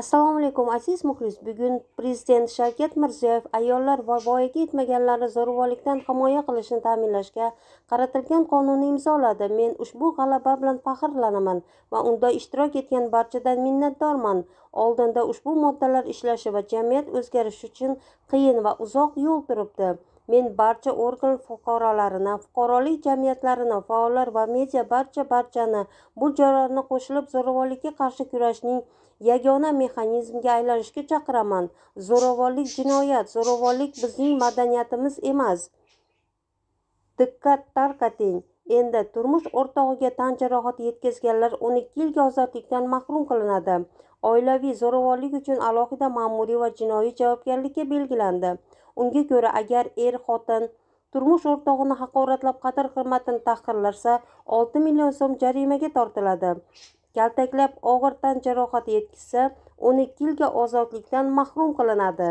assalomu alaykum aziz muxlis bugun prezident shavkat mirziyoyev ayollar va voyaga yetmaganlarni zo'ravonlikdan himoya qilishni ta'minlashga qaratilgan qonunni imzoladi men ushbu g'alaba bilan faxrlanaman va unda ishtirok etgan barchadan minnatdorman oldinda ushbu moddalar ishlashi va jamiyat o'zgarishi uchun qiyin va uzoq yo'l turibdi men barcha organ fuqarolarini fuqarolik jamiyatlarini faollar va media barcha barchani bu jarayonni qo'shilib zo'ravonlikka qarshi kurashning yagona mexanizmga aylanishga chaqiraman zo'ravonlik jinoyat zo'ravonlik bizning madaniyatimiz emas diqqat tark endi turmush o'rtog'iga tan jarohati yetkazganlar o'n ikki yilga ozodlikdan mahrum qilinadi oilaviy zo'ravonlik uchun alohida ma'muriy va jinoiy javobgarlikka belgilandi unga ko'ra agar er xotin turmush o'rtog'ini haqoratlab qadr qimmatini tahqirlasa olti million so'm jarimaga tortiladi kaltaklab og'ir tan jarohati yetkazsa o'n ikki yilga ozodlikdan mahrum qilinadi